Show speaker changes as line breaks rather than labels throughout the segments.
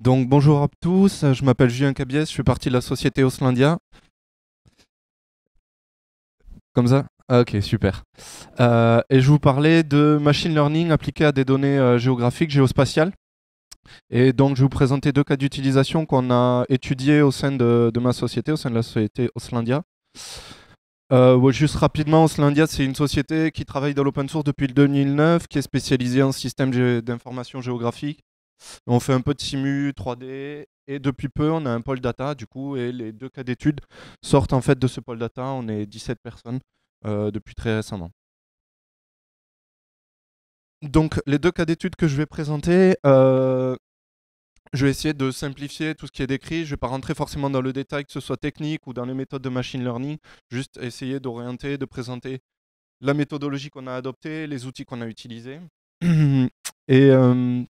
Donc bonjour à tous, je m'appelle Julien Cabies, je suis partie de la société Auslandia. Comme ça ah, Ok, super. Euh, et je vous parlais de machine learning appliqué à des données euh, géographiques, géospatiales. Et donc je vais vous présenter deux cas d'utilisation qu'on a étudiés au sein de, ma société, au sein de la société Auslandia. Euh, juste rapidement, Oslandia, c'est une société qui travaille dans l'open source depuis 2009, qui est spécialisée en système d'information géographique on fait un peu de simu 3D et depuis peu, on a un pôle data, du coup, et les deux cas d'études sortent en fait de ce pôle data. On est 17 personnes euh, depuis très récemment. Donc, les deux cas d'études que je vais présenter, euh, je vais essayer de simplifier tout ce qui est décrit. Je ne vais pas rentrer forcément dans le détail, que ce soit technique ou dans les méthodes de machine learning, juste essayer d'orienter, de présenter la méthodologie qu'on a adoptée, les outils qu'on a utilisés. Et euh,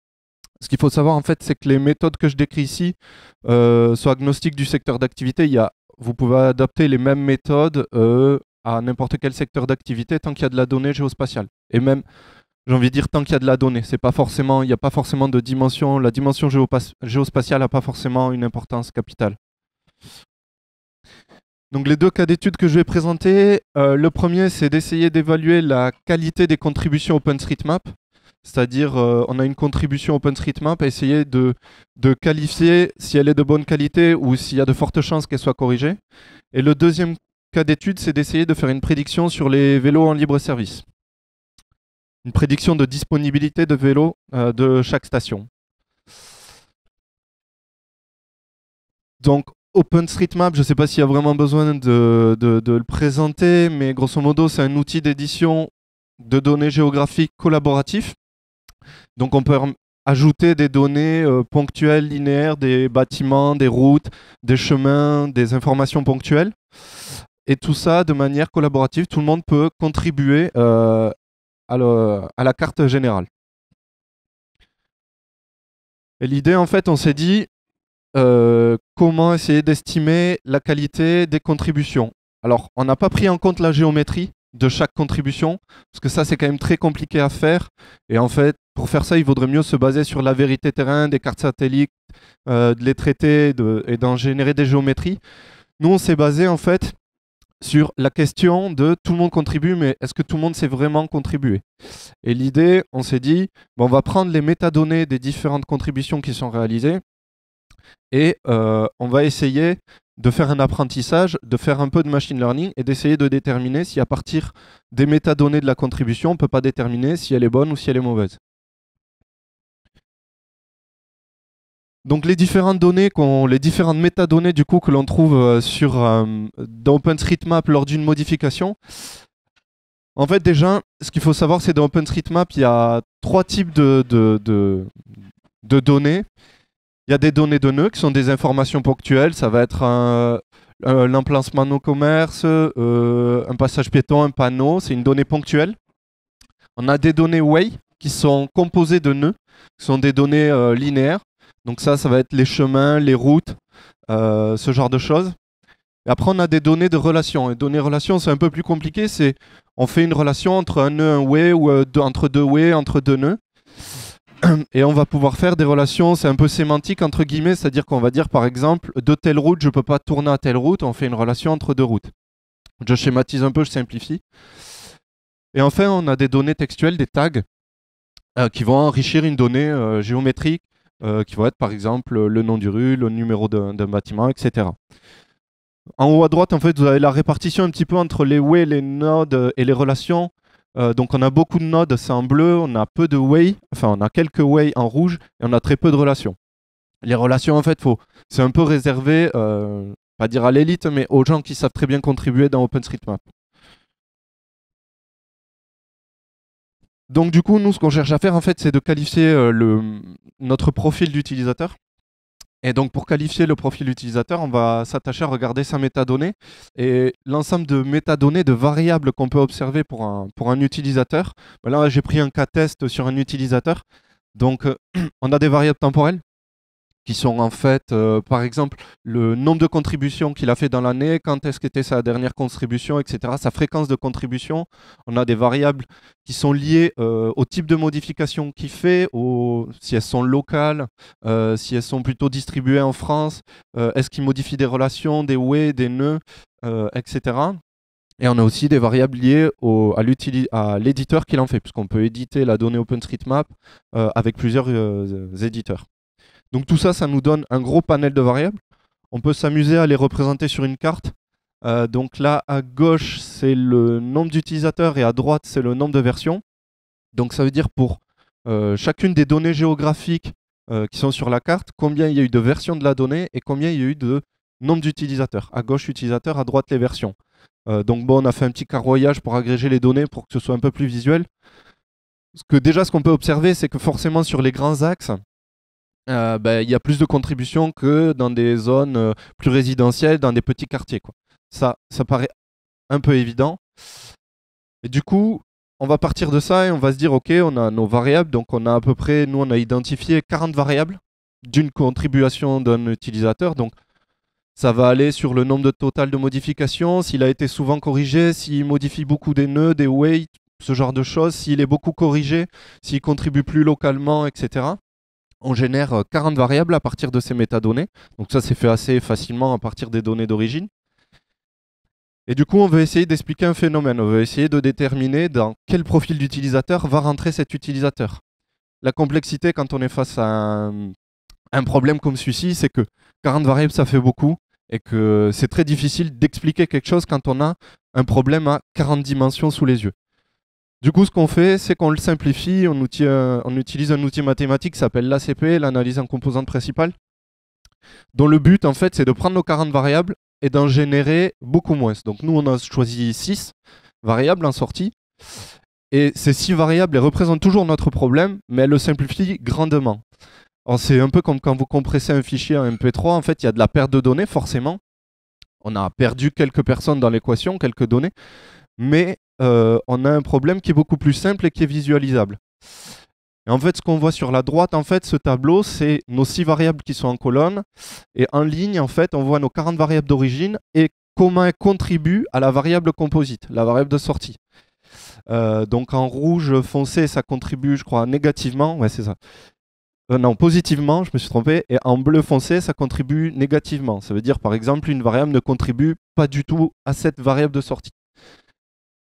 ce qu'il faut savoir en fait, c'est que les méthodes que je décris ici euh, sont agnostiques du secteur d'activité. vous pouvez adapter les mêmes méthodes euh, à n'importe quel secteur d'activité tant qu'il y a de la donnée géospatiale. Et même, j'ai envie de dire, tant qu'il y a de la donnée, pas forcément, il n'y a pas forcément de dimension, la dimension géospatiale n'a pas forcément une importance capitale. Donc les deux cas d'études que je vais présenter, euh, le premier c'est d'essayer d'évaluer la qualité des contributions OpenStreetMap. C'est-à-dire, euh, on a une contribution OpenStreetMap à essayer de, qualifier si elle est de bonne qualité ou s'il y a de fortes chances qu'elle soit corrigée. Et le deuxième cas d'étude, c'est d'essayer de faire une prédiction sur les vélos en libre service. Une prédiction de disponibilité de vélos euh, de chaque station. Donc, OpenStreetMap, je ne sais pas s'il y a vraiment besoin de, le présenter, mais grosso modo, c'est un outil d'édition de données géographiques collaboratifs. Donc on peut ajouter des données euh, ponctuelles, linéaires, des bâtiments, des routes, des chemins, des informations ponctuelles. Et tout ça de manière collaborative, tout le monde peut contribuer euh, à, la carte générale. Et l'idée, en fait, on s'est dit euh, comment essayer d'estimer la qualité des contributions. Alors, on n'a pas pris en compte la géométrie, de chaque contribution, parce que ça c'est quand même très compliqué à faire. Et en fait, pour faire ça, il vaudrait mieux se baser sur la vérité terrain, des cartes satellites, euh, de les traiter et d'en générer des géométries. Nous, on s'est basé en fait sur la question de tout le monde contribue, mais est-ce que tout le monde s'est vraiment contribué Et l'idée, on s'est dit, on va prendre les métadonnées des différentes contributions qui sont réalisées et euh, on va essayer de faire un apprentissage, de faire un peu de machine learning et d'essayer de déterminer si à partir des métadonnées de la contribution, on ne peut pas déterminer si elle est bonne ou si elle est mauvaise. Donc les différentes données, les différentes métadonnées du coup que l'on trouve euh, sur euh, dans OpenStreetMap lors d'une modification. En fait, déjà, ce qu'il faut savoir, c'est dans OpenStreetMap, il y a trois types de données. Il y a des données de nœuds qui sont des informations ponctuelles. Ça va être un, l'emplacement euh, nos commerces, euh, un passage piéton, un panneau. C'est une donnée ponctuelle. On a des données way qui sont composées de nœuds, qui sont des données euh, linéaires. Donc ça, ça va être les chemins, les routes, ce genre de choses. après, on a des données de relations. Et données relations, c'est un peu plus compliqué. C'est on fait une relation entre un nœud, un way, ou entre deux way, entre deux nœuds et on va pouvoir faire des relations, c'est un peu sémantique entre guillemets, c'est-à-dire qu'on va dire par exemple de telle route, je ne peux pas tourner à telle route, on fait une relation entre deux routes. Je schématise un peu, je simplifie. Et enfin, on a des données textuelles, des tags, euh, qui vont enrichir une donnée euh, géométrique, euh, qui vont être par exemple le nom du rue, le numéro d'un bâtiment, etc. En haut à droite, en fait, vous avez la répartition un petit peu entre les way, les nodes et les relations. Euh, donc on a beaucoup de nodes, c'est en bleu, on a peu de way, enfin on a quelques way en rouge et on a très peu de relations. Les relations en fait, c'est un peu réservé, euh, pas dire à l'élite, mais aux gens qui savent très bien contribuer dans OpenStreetMap. Donc du coup, nous, ce qu'on cherche à faire, en fait, c'est de qualifier euh, notre profil d'utilisateur. Et donc, pour qualifier le profil utilisateur, on va s'attacher à regarder sa métadonnée et l'ensemble de métadonnées, de variables qu'on peut observer pour un, pour un utilisateur. Bah là, j'ai pris un cas test sur un utilisateur. Donc, euh, on a des variables temporelles qui sont en fait, euh, par exemple, le nombre de contributions qu'il a fait dans l'année, quand est-ce qu'était sa dernière contribution, etc. Sa fréquence de contribution. On a des variables qui sont liées euh, au type de modification qu'il fait, au, si elles sont locales, euh, si elles sont plutôt distribuées en France, est-ce qu'il modifie des relations, des way, des nœuds, etc. Et on a aussi des variables liées au, à l'éditeur qu'il en fait, puisqu'on peut éditer la donnée OpenStreetMap avec plusieurs éditeurs. Donc tout ça, ça nous donne un gros panel de variables. On peut s'amuser à les représenter sur une carte. Euh, donc là, à gauche, c'est le nombre d'utilisateurs et à droite, c'est le nombre de versions. Donc ça veut dire pour euh, chacune des données géographiques euh, qui sont sur la carte, combien il y a eu de versions de la donnée et combien il y a eu de nombre d'utilisateurs. À gauche, utilisateurs, à droite, les versions. donc bon, on a fait un petit carroyage pour agréger les données pour que ce soit un peu plus visuel. Ce que, déjà, ce qu'on peut observer, c'est que forcément sur les grands axes, euh, ben, il y a plus de contributions que dans des zones euh, plus résidentielles, dans des petits quartiers. Ça, ça paraît un peu évident. Et du coup, on va partir de ça et on va se dire, OK, on a nos variables. Donc, on a à peu près, nous, on a identifié 40 variables d'une contribution d'un utilisateur. Donc, ça va aller sur le nombre de total de modifications, s'il a été souvent corrigé, s'il modifie beaucoup des nœuds, des weights, ce genre de choses, s'il est beaucoup corrigé, s'il contribue plus localement, etc on génère 40 euh, variables à partir de ces métadonnées. Donc ça, c'est fait assez facilement à partir des données d'origine. Et du coup, on veut essayer d'expliquer un phénomène. On veut essayer de déterminer dans quel profil d'utilisateur va rentrer cet utilisateur. La complexité, quand on est face à un, un problème comme celui-ci, c'est que 40 variables, ça fait beaucoup et que c'est très difficile d'expliquer quelque chose quand on a un problème à 40 dimensions sous les yeux. Du coup, ce qu'on fait, c'est qu'on le simplifie. On, euh, utilise un outil mathématique qui s'appelle l'ACP, l'analyse en composantes principales, dont le but, en fait, c'est de prendre nos 40 variables et d'en générer beaucoup moins. Donc nous, on a choisi 6 variables en sortie. Et ces 6 variables, elles représentent toujours notre problème, mais elles le simplifient grandement. C'est un peu comme quand vous compressez un fichier en MP3, en fait, il y a de la perte de données, forcément. On a perdu quelques personnes dans l'équation, quelques données, mais euh, on a un problème qui est beaucoup plus simple et qui est visualisable. en fait, ce qu'on voit sur la droite, en fait, ce tableau, c'est nos six variables qui sont en colonne. Et en ligne, en fait, on voit nos 40 variables d'origine et comment elles contribuent à la variable composite, la variable de sortie. Euh, donc en rouge foncé, ça contribue, je crois, négativement. Ouais, c'est ça. Euh, non, positivement, je me suis trompé. Et en bleu foncé, ça contribue négativement. Ça veut dire, par exemple, une variable ne contribue pas du tout à cette variable de sortie.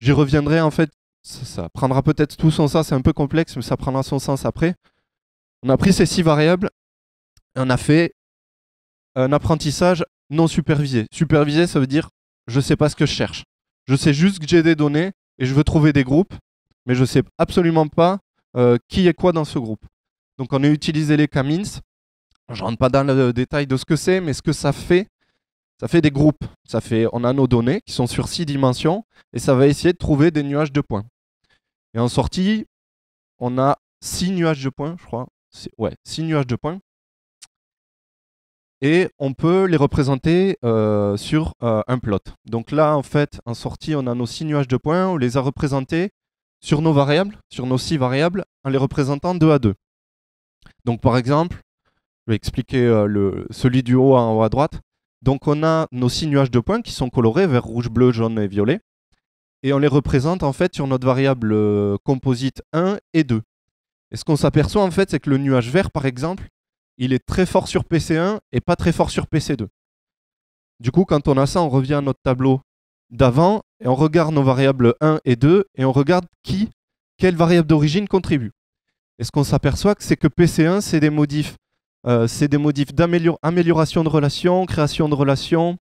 J'y reviendrai en fait. Ça, prendra peut-être tout son sens, c'est un peu complexe, mais ça prendra son sens après. On a pris ces six variables et on a fait un apprentissage non supervisé. Supervisé, ça veut dire je ne sais pas ce que je cherche. Je sais juste que j'ai des données et je veux trouver des groupes, mais je ne sais absolument pas euh, qui est quoi dans ce groupe. Donc on a utilisé les K-means, Je ne rentre pas dans le euh, détail de ce que c'est, mais ce que ça fait, ça fait des groupes. Ça fait, on a nos données qui sont sur six dimensions et ça va essayer de trouver des nuages de points. Et en sortie, on a six nuages de points, je crois. Ouais, six nuages de points. Et on peut les représenter euh, sur euh, un plot. Donc là, en fait, en sortie, on a nos six nuages de points. On les a représentés sur nos variables, sur nos six variables, en les représentant deux à deux. Donc par exemple, je vais expliquer euh, le, celui du haut en haut à droite. Donc on a nos six nuages de points qui sont colorés vert, rouge, bleu, jaune et violet. Et on les représente en fait sur notre variable euh, composite 1 et 2. Et ce qu'on s'aperçoit en fait, c'est que le nuage vert, par exemple, il est très fort sur PC1 et pas très fort sur PC2. Du coup, quand on a ça, on revient à notre tableau d'avant et on regarde nos variables 1 et 2 et on regarde qui, quelle variable d'origine contribue. Et ce qu'on s'aperçoit, c'est que PC1, c'est des modifs euh, c'est des modifs d'amélioration de relations, création de relations,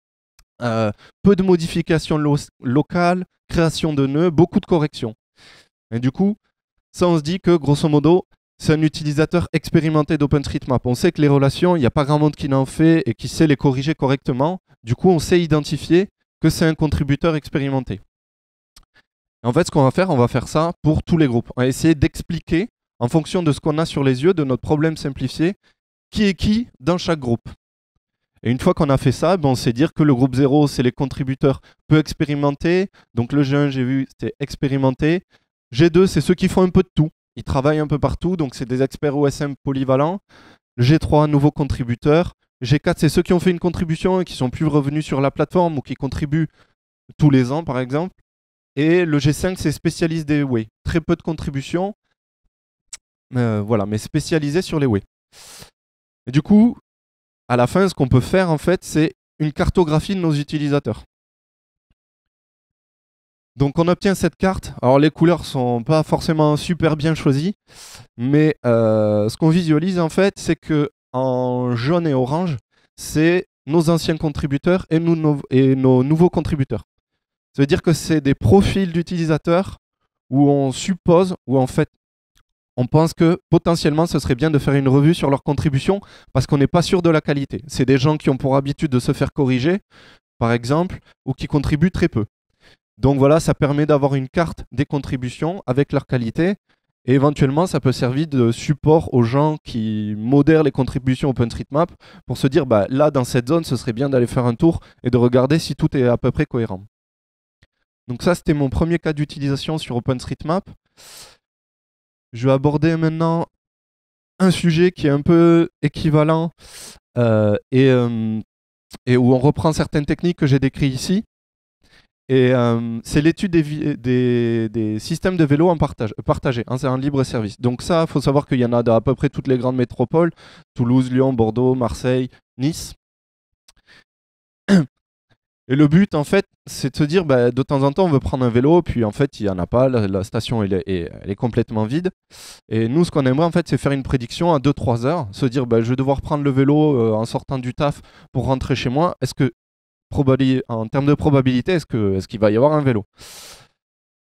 euh, peu de modifications locales, création de nœuds, beaucoup de corrections. Et du coup, ça on se dit que grosso modo, c'est un utilisateur expérimenté d'OpenStreetMap. On sait que les relations, il n'y a pas grand monde qui en fait et qui sait les corriger correctement. Du coup, on sait identifier que c'est un contributeur expérimenté. En fait, ce qu'on va faire, on va faire ça pour tous les groupes. On va essayer d'expliquer, en fonction de ce qu'on a sur les yeux, de notre problème simplifié, qui est qui dans chaque groupe. Et une fois qu'on a fait ça, ben, on sait dire que le groupe 0, c'est les contributeurs peu expérimentés. Donc le G1, j'ai vu, c'est expérimenté. G2, c'est ceux qui font un peu de tout. Ils travaillent un peu partout, donc c'est des experts OSM polyvalents. G3, nouveaux contributeurs. G4, c'est ceux qui ont fait une contribution et qui sont plus revenus sur la plateforme ou qui contribuent tous les ans, par exemple. Et le G5, c'est spécialiste des way. Très peu de contributions, euh, voilà, mais spécialisés sur les way du coup, à la fin, ce qu'on peut faire, en fait, c'est une cartographie de nos utilisateurs. Donc on obtient cette carte. Alors les couleurs ne sont pas forcément super bien choisies, mais euh, ce qu'on visualise en fait, c'est que en jaune et orange, c'est nos anciens contributeurs et, nos, et nos nouveaux contributeurs. Ça veut dire que c'est des profils d'utilisateurs où on suppose, ou en fait on pense que potentiellement ce serait bien de faire une revue sur leurs contributions parce qu'on n'est pas sûr de la qualité. C'est des gens qui ont pour habitude de se faire corriger, par exemple, ou qui contribuent très peu. Donc voilà, ça permet d'avoir une carte des contributions avec leur qualité. Et éventuellement, ça peut servir de support aux gens qui modèrent les contributions OpenStreetMap pour se dire, bah, là, dans cette zone, ce serait bien d'aller faire un tour et de regarder si tout est à peu près cohérent. Donc ça, c'était mon premier cas d'utilisation sur OpenStreetMap. Je vais aborder maintenant un sujet qui est un peu équivalent euh, euh, et, où on reprend certaines techniques que j'ai décrites ici. Et euh, c'est l'étude des, systèmes de vélo en partage, partagés, hein, c'est un libre service. Donc ça, il faut savoir qu'il y en a à peu près toutes les grandes métropoles, Toulouse, Lyon, Bordeaux, Marseille, Nice. Et le but, en fait, c'est de se dire, bah, de temps en temps, on veut prendre un vélo, puis en fait, il n'y en a pas, la, station elle, est, complètement vide. Et nous, ce qu'on aimerait, en fait, c'est faire une prédiction à 2-3 heures, se dire, bah, je vais devoir prendre le vélo euh, en sortant du taf pour rentrer chez moi. Est-ce que, en termes de probabilité, est-ce qu'il est qu'il va y avoir un vélo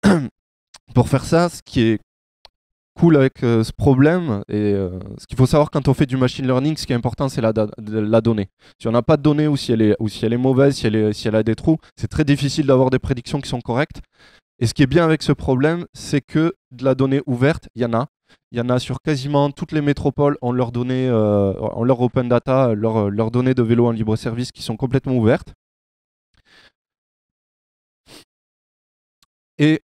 Pour faire ça, ce qui est cool avec euh, ce problème. Et euh, ce qu'il faut savoir quand on fait du machine learning, ce qui est important, c'est la, la donnée. Si on n'a pas de données ou si elle est, ou si elle est mauvaise, si elle, si elle a des trous, c'est très difficile d'avoir des prédictions qui sont correctes. Et ce qui est bien avec ce problème, c'est que de la donnée ouverte, il y en a. Il y en a sur quasiment toutes les métropoles, ont leur euh, leur open data, leurs leur données de vélo en libre service qui sont complètement ouvertes. Et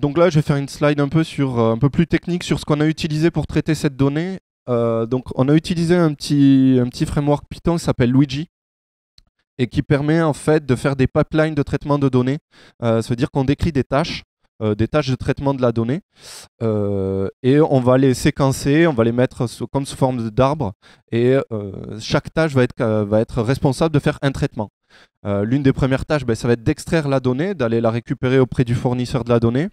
donc là, je vais faire une slide un peu, sur, euh, un peu plus technique sur ce qu'on a utilisé pour traiter cette donnée. Euh, donc on a utilisé un petit, un petit framework Python qui s'appelle Luigi et qui permet en fait de faire des pipelines de traitement de données. Euh, ça veut dire qu'on décrit des tâches, euh, des tâches de traitement de la donnée, et on va les séquencer, on va les mettre comme sous forme d'arbre, et chaque tâche va être, va être responsable de faire un traitement. L'une des premières tâches, ben, ça va être d'extraire la donnée, d'aller la récupérer auprès du fournisseur de la donnée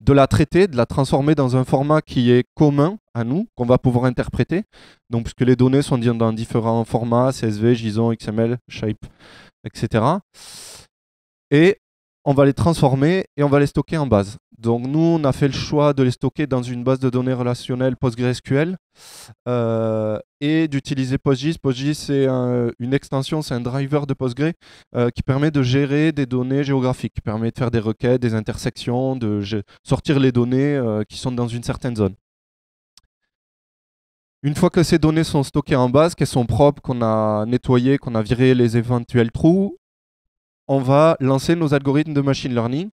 de la traiter, de la transformer dans un format qui est commun à nous, qu'on va pouvoir interpréter. Donc, puisque les données sont dans différents formats, CSV, JSON, XML, Shape, etc. Et on va les transformer et on va les stocker en base. Donc nous, on a fait le choix de les stocker dans une base de données relationnelle PostgreSQL euh, et d'utiliser PostGIS. PostGIS, c'est une extension, c'est un driver de Postgre euh, qui permet de gérer des données géographiques, qui permet de faire des requêtes, des intersections, de sortir les données euh, qui sont dans une certaine zone. Une fois que ces données sont stockées en base, qu'elles sont propres, qu'on a nettoyées, qu'on a viré les éventuels trous, on va lancer nos algorithmes de machine learning.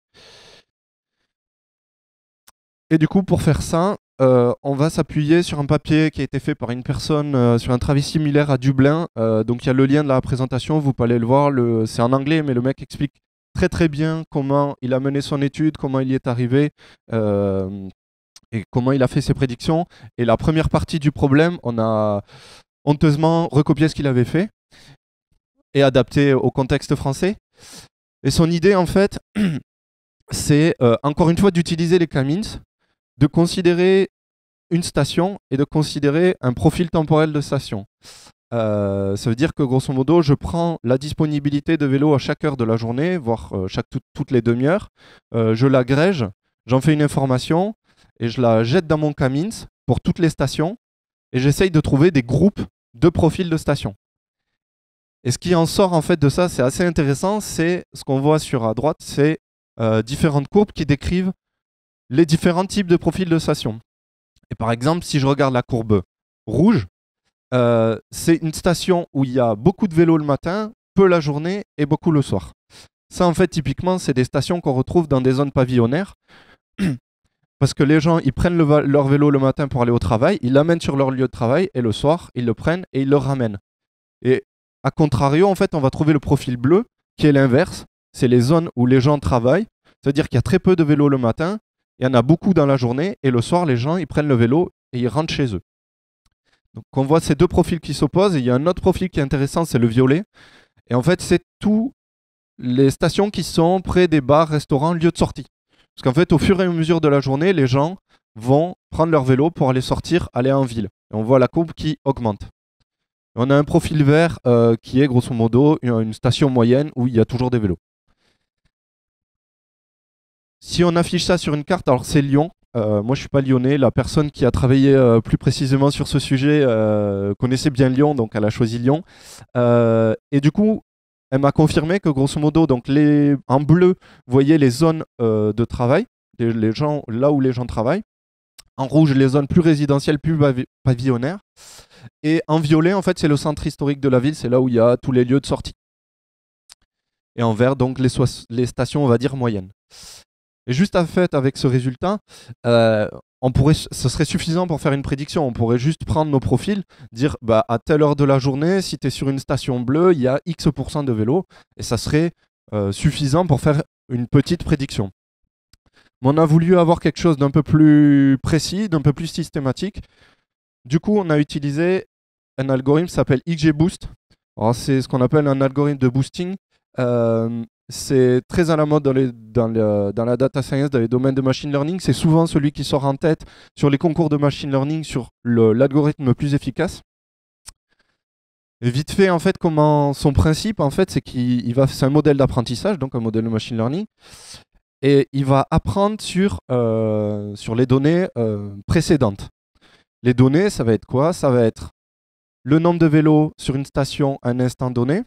Et du coup, pour faire ça, euh, on va s'appuyer sur un papier qui a été fait par une personne euh, sur un travail similaire à Dublin. Euh, donc il y a le lien de la présentation, vous pouvez aller le voir. C'est en anglais, mais le mec explique très très bien comment il a mené son étude, comment il y est arrivé. et comment il a fait ses prédictions. Et la première partie du problème, on a honteusement recopié ce qu'il avait fait et adapté au contexte français. Et son idée, en fait, c'est encore une fois d'utiliser les Kamins de considérer une station et de considérer un profil temporel de station. Euh, ça veut dire que grosso modo, je prends la disponibilité de vélo à chaque heure de la journée, voire euh, chaque, toutes les demi-heures, euh, je l'agrège, j'en fais une information et je la jette dans mon Kamins pour toutes les stations et j'essaye de trouver des groupes de profils de stations. Et ce qui en sort en fait de ça, c'est assez intéressant, c'est ce qu'on voit sur à droite, c'est différentes courbes qui décrivent les différents types de profils de station. Et par exemple, si je regarde la courbe rouge, euh, c'est une station où il y a beaucoup de vélos le matin, peu la journée et beaucoup le soir. Ça, en fait, typiquement, c'est des stations qu'on retrouve dans des zones pavillonnaires. Parce que les gens, ils prennent leur vélo le matin pour aller au travail, ils l'amènent sur leur lieu de travail et le soir, ils le prennent et ils le ramènent. Et à contrario, en fait, on va trouver le profil bleu qui est l'inverse. C'est les zones où les gens travaillent, c'est-à-dire qu'il y a très peu de vélos le matin, il y en a beaucoup dans la journée et le soir, les gens, ils prennent le vélo et ils rentrent chez eux. Donc on voit ces deux profils qui s'opposent. Et il y a un autre profil qui est intéressant, c'est le violet. Et en fait, c'est toutes les stations qui sont près des bars, restaurants, lieux de sortie. Parce qu'en fait, au fur et à mesure de la journée, les gens vont prendre leur vélo pour aller sortir, aller en ville. Et on voit la courbe qui augmente. On a un profil vert euh, qui est grosso modo une station moyenne où il y a toujours des vélos. Si on affiche ça sur une carte, alors c'est Lyon. Euh, moi, je suis pas lyonnais. La personne qui a travaillé euh, plus précisément sur ce sujet euh, connaissait bien Lyon, donc elle a choisi Lyon. et du coup, elle m'a confirmé que grosso modo, donc en bleu, vous voyez les zones de travail, les, gens là où les gens travaillent. En rouge, les zones plus résidentielles, plus pavillonnaires. Et en violet, en fait, c'est le centre historique de la ville, c'est là où il y a tous les lieux de sortie. Et en vert, donc, les, les stations, on va dire, moyennes. Et juste à fait, avec ce résultat, euh, on pourrait, ce serait suffisant pour faire une prédiction. On pourrait juste prendre nos profils, dire bah, à telle heure de la journée, si tu es sur une station bleue, il y a X% de vélos, et ça serait euh, suffisant pour faire une petite prédiction. Mais on a voulu avoir quelque chose d'un peu plus précis, d'un peu plus systématique. Du coup, on a utilisé un algorithme qui s'appelle XGBoost. C'est ce qu'on appelle un algorithme de boosting. Euh, c'est très à la mode dans, la data science, dans les domaines de machine learning. C'est souvent celui qui sort en tête sur les concours de machine learning, sur l'algorithme plus efficace. vite fait, en fait, comment son principe, en fait, c'est qu'il va, faire un modèle d'apprentissage, donc un modèle de machine learning, et il va apprendre sur, euh, sur les données euh, précédentes. Les données, ça va être quoi Ça va être le nombre de vélos sur une station à un instant donné,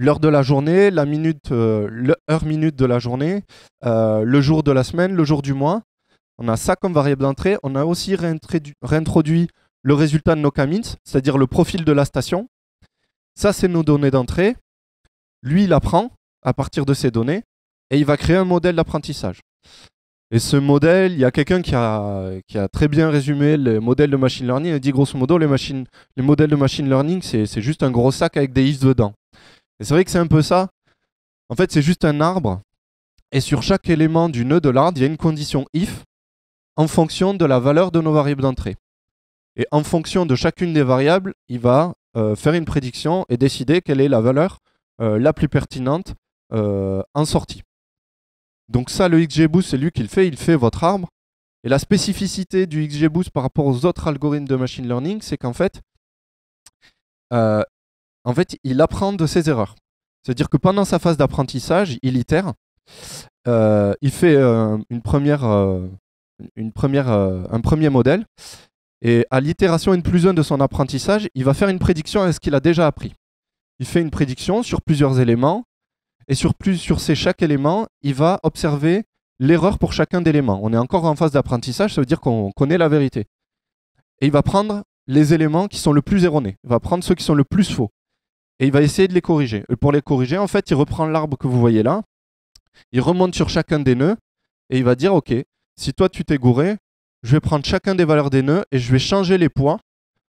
l'heure de la journée, la minute, euh, l'heure minute de la journée, euh, le jour de la semaine, le jour du mois. On a ça comme variable d'entrée. On a aussi réintroduit, le résultat de nos commits, c'est-à-dire le profil de la station. Ça, c'est nos données d'entrée. Lui, il apprend à partir de ces données et il va créer un modèle d'apprentissage. Et ce modèle, il y a quelqu'un qui a, qui a, très bien résumé le modèle de machine learning et dit grosso modo, les, machines, les modèles de machine learning, c'est juste un gros sac avec des ifs dedans. Et c'est vrai que c'est un peu ça. En fait, c'est juste un arbre. Et sur chaque élément du nœud de l'arbre, il y a une condition if en fonction de la valeur de nos variables d'entrée. Et en fonction de chacune des variables, il va euh, faire une prédiction et décider quelle est la valeur euh, la plus pertinente euh, en sortie. Donc ça, le XGBoost, c'est lui qui le fait, il fait votre arbre. Et la spécificité du XGBoost par rapport aux autres algorithmes de machine learning, c'est qu'en fait, en fait, il apprend de ses erreurs. C'est-à-dire que pendant sa phase d'apprentissage, il itère. Euh, il fait euh, une première, euh, une première, un premier modèle. Et à l'itération une plus 1 de son apprentissage, il va faire une prédiction à ce qu'il a déjà appris. Il fait une prédiction sur plusieurs éléments. Et sur, plus, sur ces chaque élément, il va observer l'erreur pour chacun d'éléments. On est encore en phase d'apprentissage, ça veut dire qu'on connaît la vérité. Et il va prendre les éléments qui sont le plus erronés. Il va prendre ceux qui sont le plus faux et il va essayer de les corriger. Euh, pour les corriger, en fait, il reprend l'arbre que vous voyez là, il remonte sur chacun des nœuds et il va dire Ok, si toi tu t'es gouré, je vais prendre chacun des valeurs des nœuds et je vais changer les poids,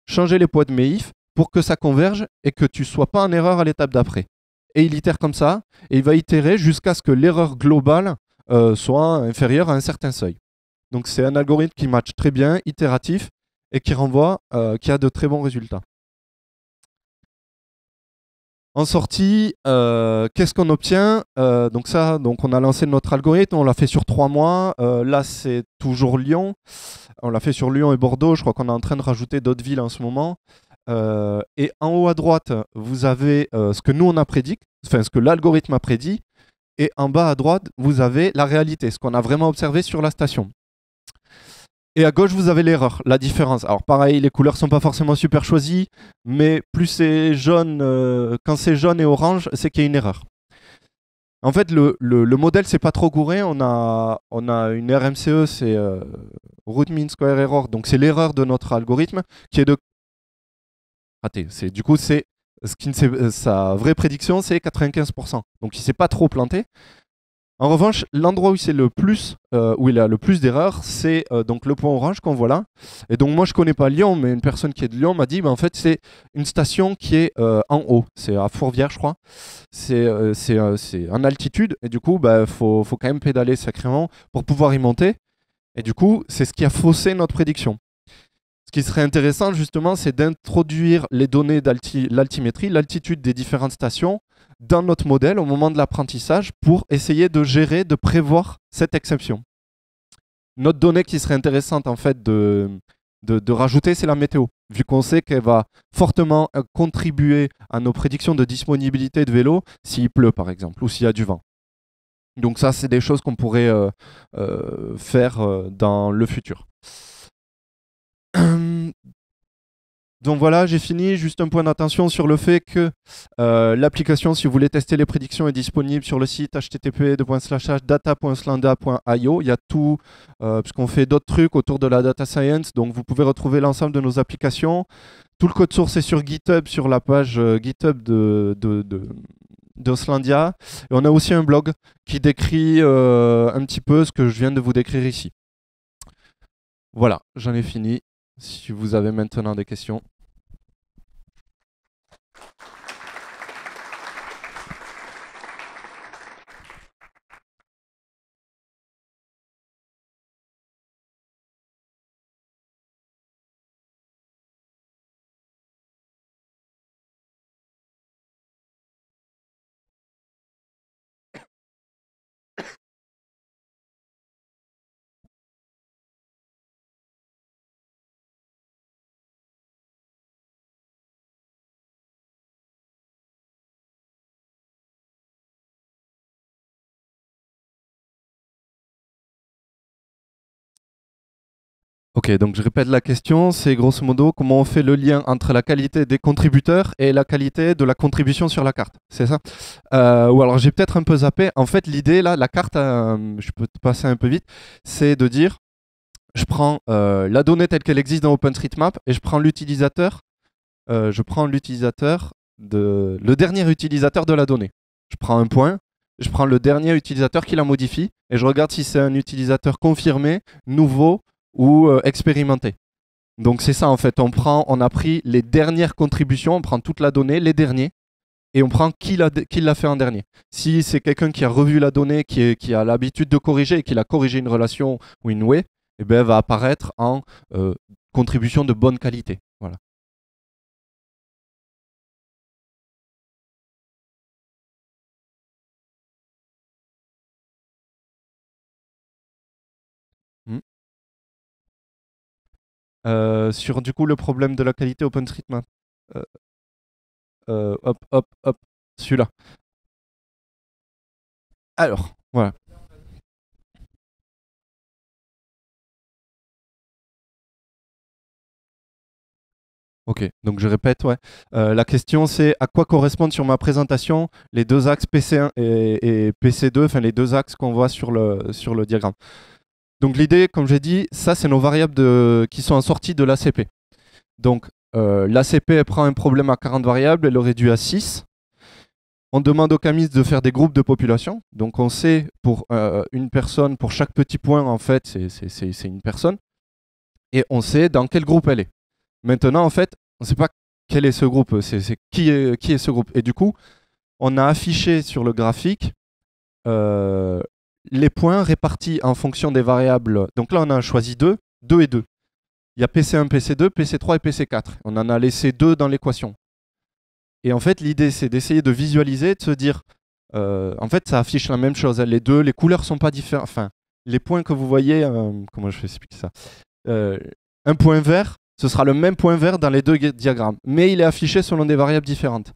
changer les poids de mes ifs pour que ça converge et que tu ne sois pas en erreur à l'étape d'après. Et il itère comme ça et il va itérer jusqu'à ce que l'erreur globale euh, soit inférieure à un certain seuil. Donc c'est un algorithme qui match très bien, itératif et qui renvoie, euh, qui a de très bons résultats. En sortie, euh, qu'est-ce qu'on obtient euh, Donc ça, donc on a lancé notre algorithme, on l'a fait sur trois mois. Euh, là, c'est toujours Lyon. On l'a fait sur Lyon et Bordeaux. Je crois qu'on est en train de rajouter d'autres villes en ce moment. et en haut à droite, vous avez ce que nous on a prédit, enfin ce que l'algorithme a prédit. Et en bas à droite, vous avez la réalité, ce qu'on a vraiment observé sur la station. Et à gauche, vous avez l'erreur, la différence. Alors pareil, les couleurs sont pas forcément super choisies, mais plus c'est jaune, euh, quand c'est jaune et orange, c'est qu'il y a une erreur. En fait, le, le, le modèle, c'est pas trop gouré. On a, on a une RMCE, c'est euh, root mean square error. Donc c'est l'erreur de notre algorithme qui est de... C'est, du coup, c'est ce euh, sa vraie prédiction, c'est 95%. Donc il s'est pas trop planté. En revanche, l'endroit où c'est le plus, euh, où il a le plus d'erreurs, c'est euh, donc le point orange qu'on voit là. Et donc moi je connais pas Lyon, mais une personne qui est de Lyon m'a dit, bah, en fait c'est une station qui est euh, en haut, c'est à Fourvière je crois, c'est en altitude et du coup il bah, faut, faut, quand même pédaler sacrément pour pouvoir y monter. Et du coup c'est ce qui a faussé notre prédiction. Ce qui serait intéressant justement, c'est d'introduire les données d'altimétrie, l'altitude des différentes stations dans notre modèle au moment de l'apprentissage pour essayer de gérer, de prévoir cette exception. Notre donnée qui serait intéressante en fait de, de, rajouter, c'est la météo, vu qu'on sait qu'elle va fortement euh, contribuer à nos prédictions de disponibilité de vélo s'il pleut par exemple ou s'il y a du vent. Donc ça, c'est des choses qu'on pourrait euh, euh, faire dans le futur. Donc voilà, j'ai fini. Juste un point d'attention sur le fait que euh, l'application, si vous voulez tester les prédictions, est disponible sur le site http://data.slanda.io. Il y a tout, euh, puisqu'on fait d'autres trucs autour de la data science. Donc vous pouvez retrouver l'ensemble de nos applications. Tout le code source est sur GitHub, sur la page euh, GitHub de, de, d'Oslandia. Et on a aussi un blog qui décrit un petit peu ce que je viens de vous décrire ici. Voilà, j'en ai fini si vous avez maintenant des questions. Ok, donc je répète la question, c'est grosso modo comment on fait le lien entre la qualité des contributeurs et la qualité de la contribution sur la carte, c'est ça euh, Ou alors j'ai peut-être un peu zappé. En fait, l'idée là, la carte, euh, je peux te passer un peu vite, c'est de dire, je prends euh, la donnée telle qu'elle existe dans OpenStreetMap et je prends l'utilisateur, je prends l'utilisateur de le dernier utilisateur de la donnée. Je prends un point, je prends le dernier utilisateur qui la modifie et je regarde si c'est un utilisateur confirmé, nouveau ou euh, expérimenter. Donc c'est ça en fait, on, prend, on a pris les dernières contributions, on prend toute la donnée, les derniers, et on prend qui l'a fait en dernier. Si c'est quelqu'un qui a revu la donnée, qui, qui a l'habitude de corriger et qu'il a corrigé une relation ou une way, eh bien, elle va apparaître en euh, contribution de bonne qualité.
Euh, sur du coup le problème de la qualité OpenStreetMap. Euh, euh, hop, hop, hop, celui-là. Alors, voilà.
Ok, donc je répète, ouais. la question c'est à quoi correspondent sur ma présentation les deux axes PC1 et, et PC2, enfin les deux axes qu'on voit sur le, sur le diagramme. Donc l'idée, comme j'ai dit, ça c'est nos variables de... qui sont en sortie de l'ACP. Donc euh, l'ACP prend un problème à 40 variables, elle le réduit à 6. On demande au CAMIS de faire des groupes de population. Donc on sait pour euh, une personne, pour chaque petit point en fait, c'est une personne. Et on sait dans quel groupe elle est. Maintenant en fait, on ne sait pas quel est ce groupe, c'est qui est, qui est ce groupe. Et du coup, on a affiché sur le graphique euh, les points répartis en fonction des variables. Donc là, on a choisi 2, 2 et 2. Il y a PC1, PC2, PC3 et PC4. On en a laissé deux dans l'équation. Et en fait, l'idée, c'est d'essayer de visualiser, de se dire, euh, en fait, ça affiche la même chose. Les deux, les couleurs sont pas différentes. Enfin, les points que vous voyez, euh, comment je fais expliquer ça euh, Un point vert, ce sera le même point vert dans les deux diagrammes, mais il est affiché selon des variables différentes.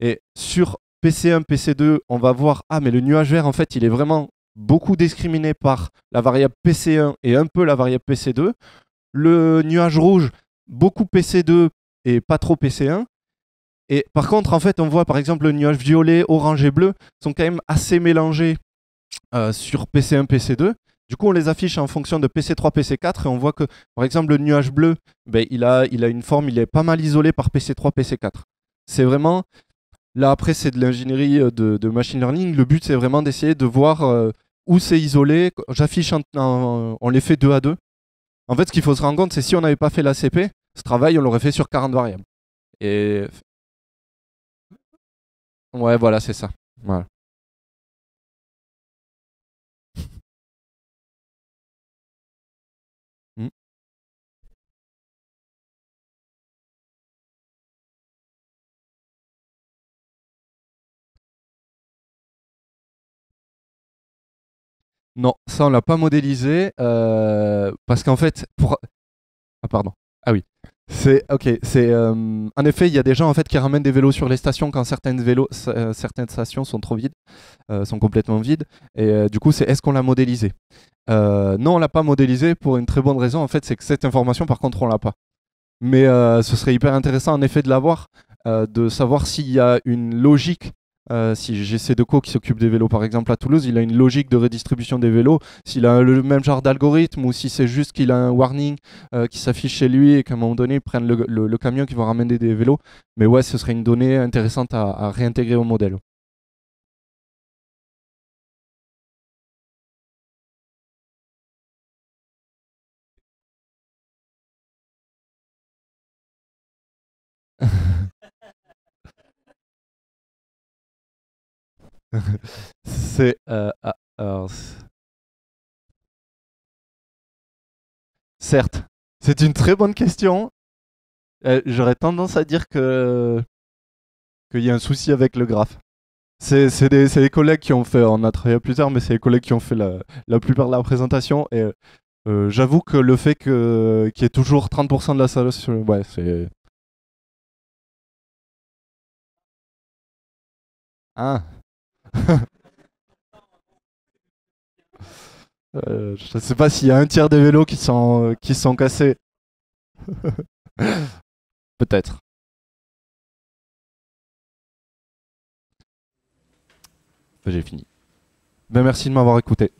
Et sur PC1, PC2, on va voir, ah, mais le nuage vert, en fait, il est vraiment beaucoup discriminé par la variable PC1 et un peu la variable PC2. Le nuage rouge, beaucoup PC2 et pas trop PC1. Et par contre, en fait, on voit par exemple le nuage violet, orange et bleu sont quand même assez mélangés sur PC1, PC2. Du coup, on les affiche en fonction de PC3, PC4 et on voit que, par exemple, le nuage bleu, ben, il, a, il a une forme, il est pas mal isolé par PC3, PC4. C'est vraiment, là après, c'est de l'ingénierie de, machine learning. Le but, c'est vraiment d'essayer de voir où c'est isolé. J'affiche, on les fait deux à deux. En fait, ce qu'il faut se rendre compte, c'est si on n'avait pas fait la CP, ce travail, on l'aurait fait sur 40 variables. Et.
Ouais, voilà, c'est ça. Voilà.
Non, ça on l'a pas modélisé euh, parce qu'en fait, pour... ah pardon, ah oui, c'est ok, c'est euh, en effet il y a des gens en fait qui ramènent des vélos sur les stations quand certaines vélos, euh, certaines stations sont trop vides, sont complètement vides et du coup c'est est-ce qu'on l'a modélisé Non, on l'a pas modélisé pour une très bonne raison en fait, c'est que cette information par contre on l'a pas. Mais ce serait hyper intéressant en effet de l'avoir, de savoir s'il y a une logique euh, si j'ai co qui s'occupe des vélos par exemple à Toulouse, il a une logique de redistribution des vélos. S'il a le même genre d'algorithme ou si c'est juste qu'il a un warning euh, qui s'affiche chez lui et qu'à un moment donné, il prenne le, camion qui va ramener des vélos. Mais ouais, ce serait une donnée intéressante à réintégrer au modèle.
c'est euh, ah, Certes,
c'est une très bonne question. Euh, j'aurais tendance à dire que qu'il y a un souci avec le graphe. C'est des, des, collègues qui ont fait, on a travaillé plusieurs, mais c'est les collègues qui ont fait la, la plupart de la présentation. Et euh, j'avoue que le fait qu'il y ait toujours 30% de la salle, ouais, c'est.
Ah. Euh, je ne sais pas s'il y a un tiers des vélos qui sont, qui sont cassés. Peut-être.
J'ai fini. Ben, merci de m'avoir écouté.